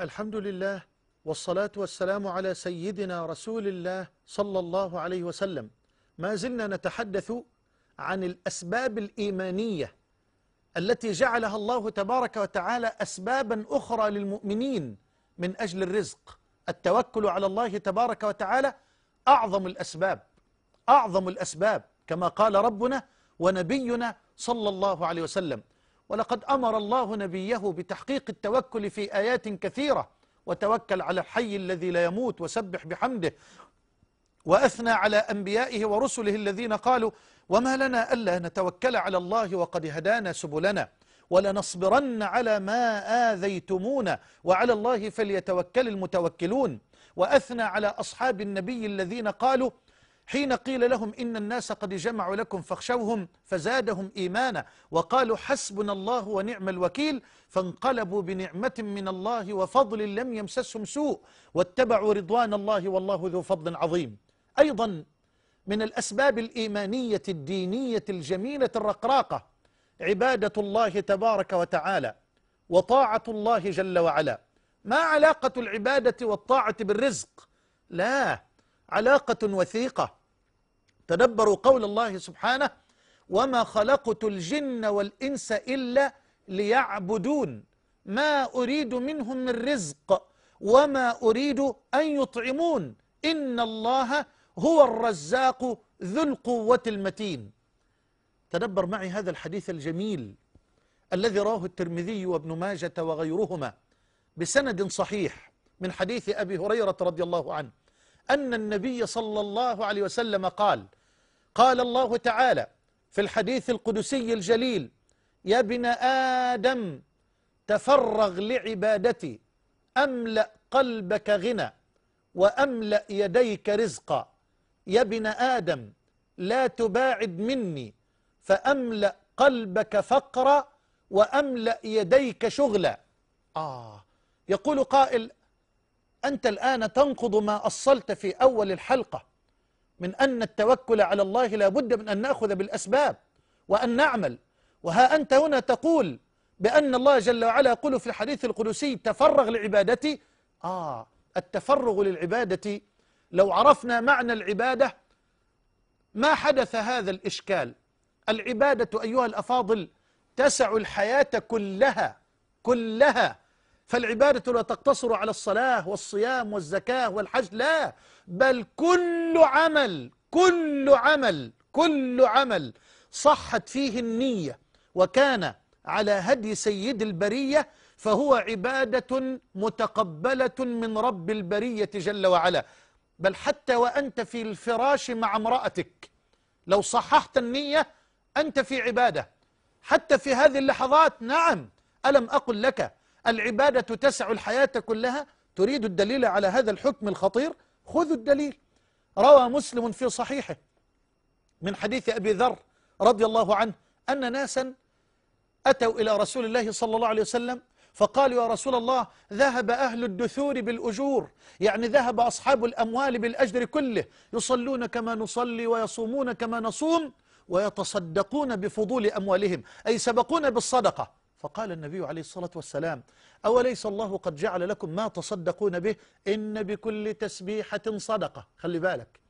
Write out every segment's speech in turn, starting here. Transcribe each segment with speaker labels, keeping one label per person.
Speaker 1: الحمد لله والصلاة والسلام على سيدنا رسول الله صلى الله عليه وسلم ما زلنا نتحدث عن الأسباب الإيمانية التي جعلها الله تبارك وتعالى أسبابا أخرى للمؤمنين من أجل الرزق التوكل على الله تبارك وتعالى أعظم الأسباب أعظم الأسباب كما قال ربنا ونبينا صلى الله عليه وسلم ولقد أمر الله نبيه بتحقيق التوكل في آيات كثيرة وتوكل على الحي الذي لا يموت وسبح بحمده وأثنى على أنبيائه ورسله الذين قالوا وما لنا ألا نتوكل على الله وقد هدانا سبلنا ولنصبرن على ما آذيتمونا وعلى الله فليتوكل المتوكلون وأثنى على أصحاب النبي الذين قالوا حين قيل لهم إن الناس قد جمعوا لكم فاخشوهم فزادهم إيمانا وقالوا حسبنا الله ونعم الوكيل فانقلبوا بنعمة من الله وفضل لم يمسسهم سوء واتبعوا رضوان الله والله ذو فضل عظيم أيضا من الأسباب الإيمانية الدينية الجميلة الرقراقة عبادة الله تبارك وتعالى وطاعة الله جل وعلا ما علاقة العبادة والطاعة بالرزق لا علاقة وثيقة تدبروا قول الله سبحانه وما خلقت الجن والإنس إلا ليعبدون ما أريد منهم من رزق وما أريد أن يطعمون إن الله هو الرزاق ذو القوة المتين تدبر معي هذا الحديث الجميل الذي رواه الترمذي وابن ماجة وغيرهما بسند صحيح من حديث أبي هريرة رضي الله عنه أن النبي صلى الله عليه وسلم قال قال الله تعالى في الحديث القدسي الجليل يا ابن آدم تفرغ لعبادتي أملأ قلبك غنى وأملأ يديك رزقا يا ابن آدم لا تباعد مني فأملأ قلبك فقرا وأملأ يديك شغلا آه يقول قائل أنت الآن تنقض ما أصلت في أول الحلقة من أن التوكل على الله لا بد من أن نأخذ بالأسباب وأن نعمل وها أنت هنا تقول بأن الله جل وعلا يقول في الحديث القدسي تفرغ لعبادتي آه التفرغ للعبادة لو عرفنا معنى العبادة ما حدث هذا الإشكال العبادة أيها الأفاضل تسع الحياة كلها كلها فالعبادة لا تقتصر على الصلاة والصيام والزكاة والحج لا بل كل عمل كل عمل كل عمل صحت فيه النية وكان على هدي سيد البرية فهو عبادة متقبلة من رب البرية جل وعلا بل حتى وأنت في الفراش مع امرأتك لو صححت النية أنت في عبادة حتى في هذه اللحظات نعم ألم أقل لك العبادة تسع الحياة كلها تريد الدليل على هذا الحكم الخطير خذوا الدليل روى مسلم في صحيحه من حديث أبي ذر رضي الله عنه أن ناسا أتوا إلى رسول الله صلى الله عليه وسلم فقالوا يا رسول الله ذهب أهل الدثور بالأجور يعني ذهب أصحاب الأموال بالأجر كله يصلون كما نصلي ويصومون كما نصوم ويتصدقون بفضول أموالهم أي سبقونا بالصدقة فقال النبي عليه الصلاة والسلام أوليس الله قد جعل لكم ما تصدقون به إن بكل تسبيحة صدقة خلي بالك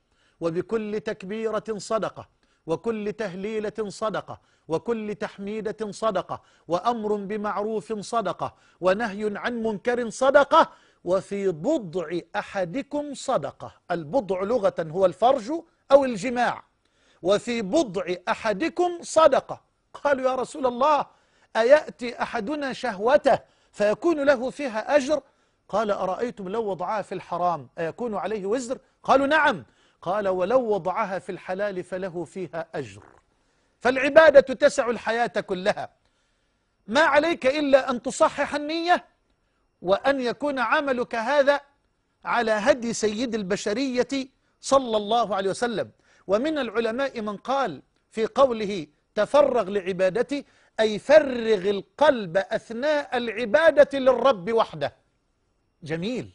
Speaker 1: وبكل تكبيرة صدقة وكل تهليلة صدقة وكل تحميدة صدقة وأمر بمعروف صدقة ونهي عن منكر صدقة وفي بضع أحدكم صدقة البضع لغة هو الفرج أو الجماع وفي بضع أحدكم صدقة قالوا يا رسول الله أيأتي أحدنا شهوته فيكون له فيها أجر قال أرأيتم لو وضعها في الحرام أيكون عليه وزر قالوا نعم قال ولو وضعها في الحلال فله فيها أجر فالعبادة تسع الحياة كلها ما عليك إلا أن تصحح النية وأن يكون عملك هذا على هدي سيد البشرية صلى الله عليه وسلم ومن العلماء من قال في قوله تفرغ لعبادتي أي فرغ القلب أثناء العبادة للرب وحده جميل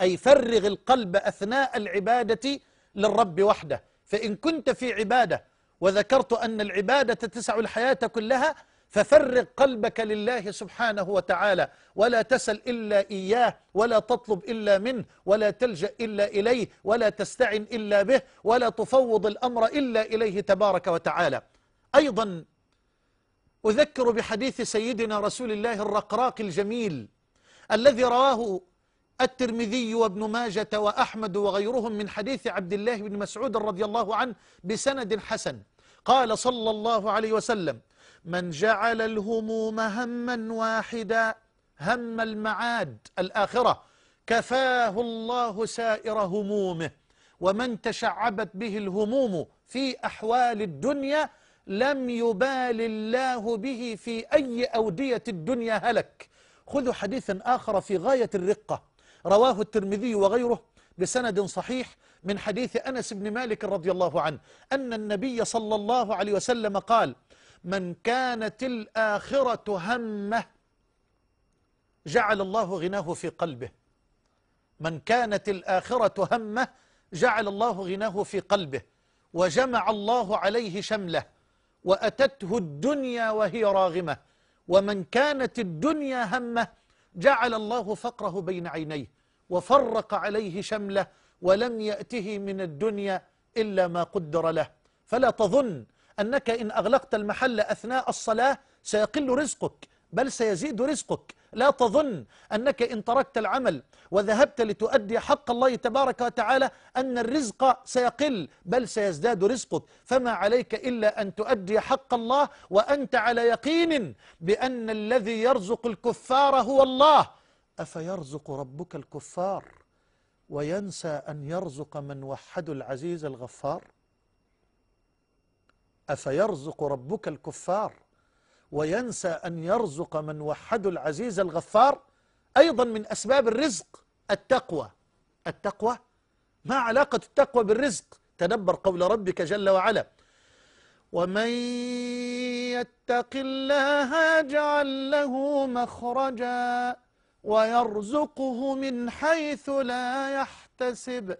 Speaker 1: أي فرغ القلب أثناء العبادة للرب وحده فإن كنت في عبادة وذكرت أن العبادة تسع الحياة كلها ففرغ قلبك لله سبحانه وتعالى ولا تسل إلا إياه ولا تطلب إلا منه ولا تلجأ إلا إليه ولا تستعن إلا به ولا تفوض الأمر إلا إليه تبارك وتعالى أيضا أذكر بحديث سيدنا رسول الله الرقراق الجميل الذي رواه الترمذي وابن ماجة وأحمد وغيرهم من حديث عبد الله بن مسعود رضي الله عنه بسند حسن قال صلى الله عليه وسلم من جعل الهموم هما واحدا هم المعاد الآخرة كفاه الله سائر همومه ومن تشعبت به الهموم في أحوال الدنيا لم يبال الله به في أي أودية الدنيا هلك خذوا حديثا آخر في غاية الرقة رواه الترمذي وغيره بسند صحيح من حديث أنس بن مالك رضي الله عنه أن النبي صلى الله عليه وسلم قال من كانت الآخرة همه جعل الله غناه في قلبه من كانت الآخرة همه جعل الله غناه في قلبه وجمع الله عليه شمله وأتته الدنيا وهي راغمة ومن كانت الدنيا همه جعل الله فقره بين عينيه وفرق عليه شمله ولم يأته من الدنيا إلا ما قدر له فلا تظن أنك إن أغلقت المحل أثناء الصلاة سيقل رزقك بل سيزيد رزقك لا تظن أنك إن تركت العمل وذهبت لتؤدي حق الله تبارك وتعالى أن الرزق سيقل بل سيزداد رزقك فما عليك إلا أن تؤدي حق الله وأنت على يقين بأن الذي يرزق الكفار هو الله أفيرزق ربك الكفار وينسى أن يرزق من وحد العزيز الغفار أفيرزق ربك الكفار وينسى أن يرزق من وحد العزيز الغفار أيضا من أسباب الرزق التقوى التقوى ما علاقة التقوى بالرزق تدبر قول ربك جل وعلا ومن يتق الله يجعل له مخرجا ويرزقه من حيث لا يحتسب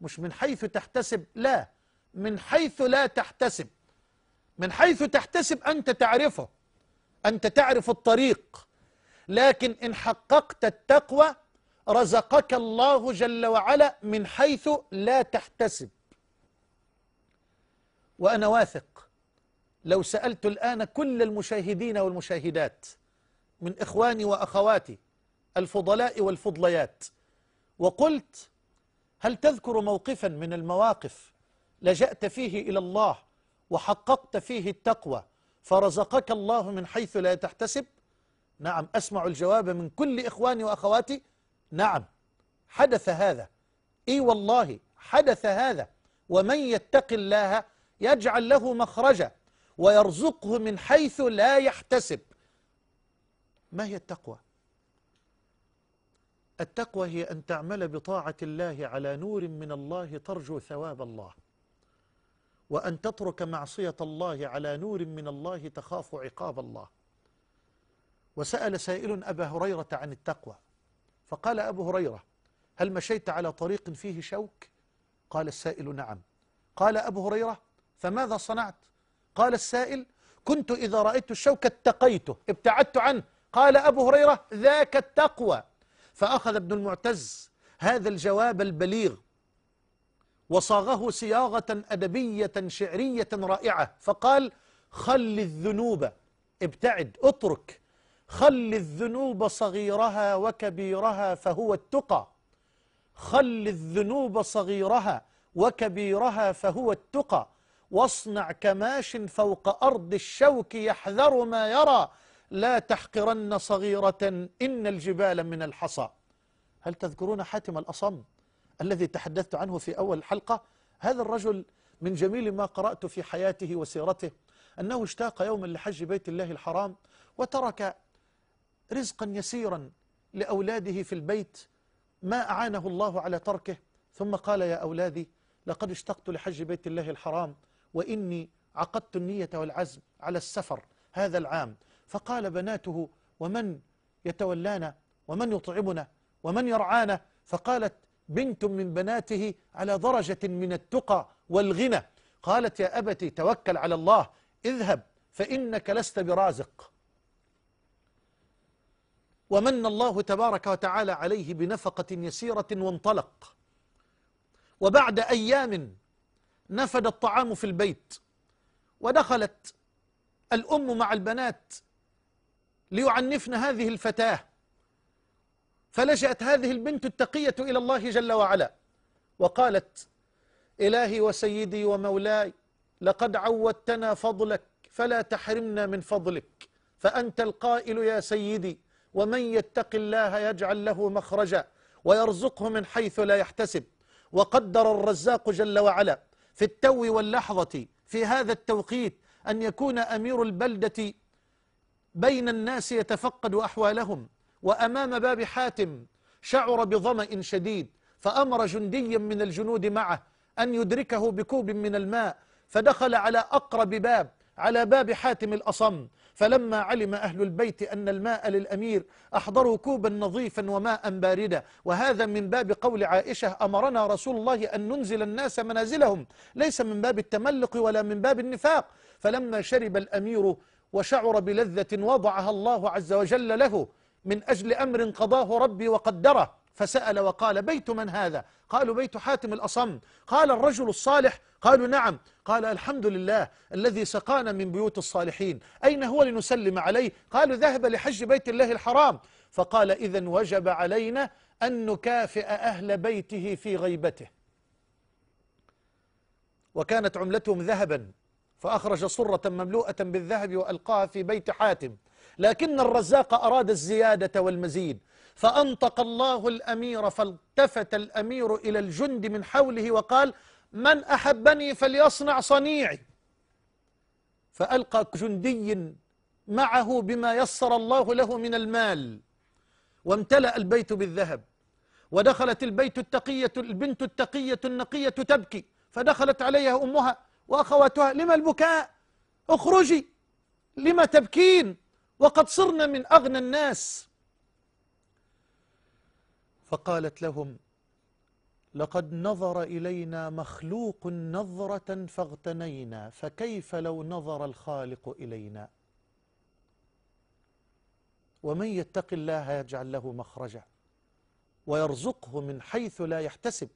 Speaker 1: مش من حيث تحتسب لا من حيث لا تحتسب من حيث تحتسب أنت تعرفه أنت تعرف الطريق لكن إن حققت التقوى رزقك الله جل وعلا من حيث لا تحتسب وأنا واثق لو سألت الآن كل المشاهدين والمشاهدات من إخواني وأخواتي الفضلاء والفضليات وقلت هل تذكر موقفا من المواقف لجأت فيه إلى الله وحققت فيه التقوى فرزقك الله من حيث لا تحتسب نعم أسمع الجواب من كل إخواني وأخواتي نعم حدث هذا إي والله حدث هذا ومن يتق الله يجعل له مخرجا ويرزقه من حيث لا يحتسب ما هي التقوى التقوى هي أن تعمل بطاعة الله على نور من الله ترجو ثواب الله وأن تترك معصية الله على نور من الله تخاف عقاب الله وسأل سائل أبا هريرة عن التقوى فقال أبو هريرة هل مشيت على طريق فيه شوك؟ قال السائل نعم قال أبو هريرة فماذا صنعت؟ قال السائل كنت إذا رأيت الشوك اتقيته ابتعدت عنه قال أبو هريرة ذاك التقوى فأخذ ابن المعتز هذا الجواب البليغ وصاغه صياغة أدبية شعرية رائعة فقال خل الذنوب ابتعد اترك خل الذنوب صغيرها وكبيرها فهو التقى خل الذنوب صغيرها وكبيرها فهو التقى واصنع كماش فوق أرض الشوك يحذر ما يرى لا تحقرن صغيرة إن الجبال من الحصى هل تذكرون حاتم الأصم؟ الذي تحدثت عنه في أول الحلقة هذا الرجل من جميل ما قرأت في حياته وسيرته أنه اشتاق يوما لحج بيت الله الحرام وترك رزقا يسيرا لأولاده في البيت ما أعانه الله على تركه ثم قال يا أولادي لقد اشتقت لحج بيت الله الحرام وإني عقدت النية والعزم على السفر هذا العام فقال بناته ومن يتولانا ومن يطعمنا ومن يرعانا فقالت بنت من بناته على درجة من التقى والغنى قالت يا أبتي توكل على الله اذهب فإنك لست برازق ومن الله تبارك وتعالى عليه بنفقة يسيرة وانطلق وبعد أيام نفد الطعام في البيت ودخلت الأم مع البنات ليعنفن هذه الفتاة فلجأت هذه البنت التقية إلى الله جل وعلا وقالت إلهي وسيدي ومولاي لقد عودتنا فضلك فلا تحرمنا من فضلك فأنت القائل يا سيدي ومن يتق الله يجعل له مخرجا ويرزقه من حيث لا يحتسب وقدر الرزاق جل وعلا في التو واللحظة في هذا التوقيت أن يكون أمير البلدة بين الناس يتفقد أحوالهم وأمام باب حاتم شعر بظمأ شديد فأمر جنديا من الجنود معه أن يدركه بكوب من الماء فدخل على أقرب باب على باب حاتم الأصم فلما علم أهل البيت أن الماء للأمير أحضروا كوبا نظيفا وماء باردا وهذا من باب قول عائشة أمرنا رسول الله أن ننزل الناس منازلهم ليس من باب التملق ولا من باب النفاق فلما شرب الأمير وشعر بلذة وضعها الله عز وجل له من أجل أمر قضاه ربي وقدره فسأل وقال بيت من هذا قالوا بيت حاتم الأصم قال الرجل الصالح قالوا نعم قال الحمد لله الذي سقانا من بيوت الصالحين أين هو لنسلم عليه قالوا ذهب لحج بيت الله الحرام فقال إذا وجب علينا أن نكافئ أهل بيته في غيبته وكانت عملتهم ذهبا فأخرج صرة مملوءة بالذهب وألقاها في بيت حاتم لكن الرزاق أراد الزيادة والمزيد فأنطق الله الأمير فالتفت الأمير إلى الجند من حوله وقال من أحبني فليصنع صنيعي فألقى جندي معه بما يسر الله له من المال وامتلأ البيت بالذهب ودخلت البيت التقية البنت التقية النقية تبكي فدخلت عليها أمها وأخواتها لما البكاء اخرجي لما تبكين وقد صرنا من أغنى الناس فقالت لهم لقد نظر إلينا مخلوق نظرة فاغتنينا فكيف لو نظر الخالق إلينا ومن يتق الله يجعل له مخرجا ويرزقه من حيث لا يحتسب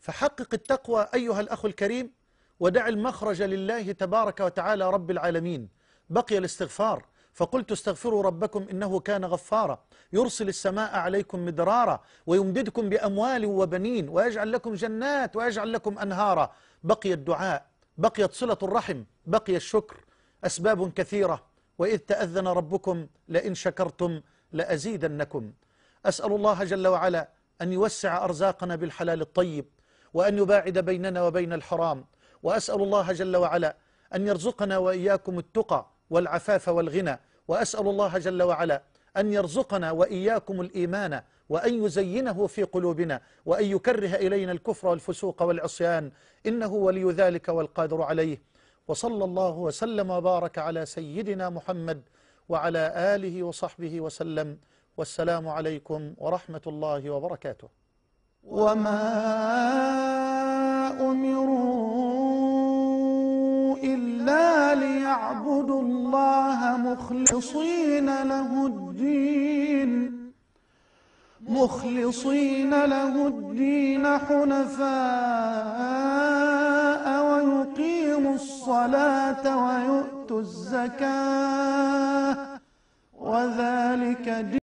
Speaker 1: فحقق التقوى أيها الأخ الكريم ودع المخرج لله تبارك وتعالى رب العالمين بقي الاستغفار فقلت استغفروا ربكم إنه كان غفارا يرسل السماء عليكم مدرارا ويمددكم بأموال وبنين ويجعل لكم جنات ويجعل لكم أنهارا بقي الدعاء بقيت صلة الرحم بقي الشكر أسباب كثيرة وإذ تأذن ربكم لئن شكرتم لأزيدنكم أسأل الله جل وعلا أن يوسع أرزاقنا بالحلال الطيب وأن يباعد بيننا وبين الحرام وأسأل الله جل وعلا أن يرزقنا وإياكم التقى والعفاف والغنى وأسأل الله جل وعلا أن يرزقنا وإياكم الإيمان وأن يزينه في قلوبنا وأن يكره إلينا الكفر والفسوق والعصيان إنه ولي ذلك والقادر عليه وصلى الله وسلم وبارك على سيدنا محمد وعلى آله وصحبه وسلم والسلام عليكم ورحمة الله وبركاته وما الله مخلصين له الدين مخلصين له الدين حنفاء ويقيموا الصلاة ويؤتوا الزكاة وذلك دين